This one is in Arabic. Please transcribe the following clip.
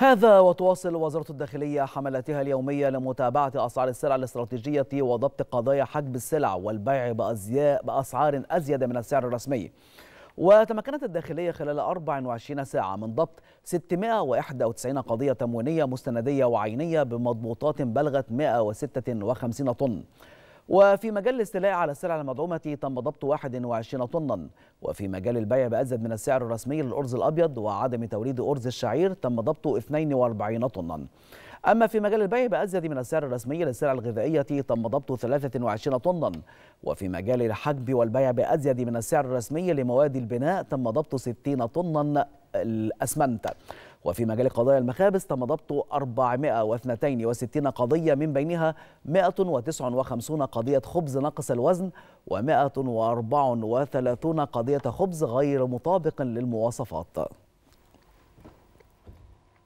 هذا وتواصل وزارة الداخلية حملاتها اليومية لمتابعة أسعار السلع الاستراتيجية وضبط قضايا حجب السلع والبيع بأزياء بأسعار أزيد من السعر الرسمي وتمكنت الداخلية خلال 24 ساعة من ضبط 691 قضية تموينية مستندية وعينية بمضبوطات بلغت 156 طن وفي مجال الاستيلاء على السلع المدعومة تم ضبط 21 طنا وفي مجال البيع بأزيد من السعر الرسمي للأرز الأبيض وعدم توريد أرز الشعير تم ضبط 42 طنا أما في مجال البيع بأزيد من السعر الرسمي للسلع الغذائية تم ضبط 23 طنا وفي مجال الحجب والبيع بأزيد من السعر الرسمي لمواد البناء تم ضبط 60 طنا الأسمنت وفي مجال قضايا المخابز تم ضبط 462 قضية من بينها 159 قضية خبز ناقص الوزن و134 قضية خبز غير مطابق للمواصفات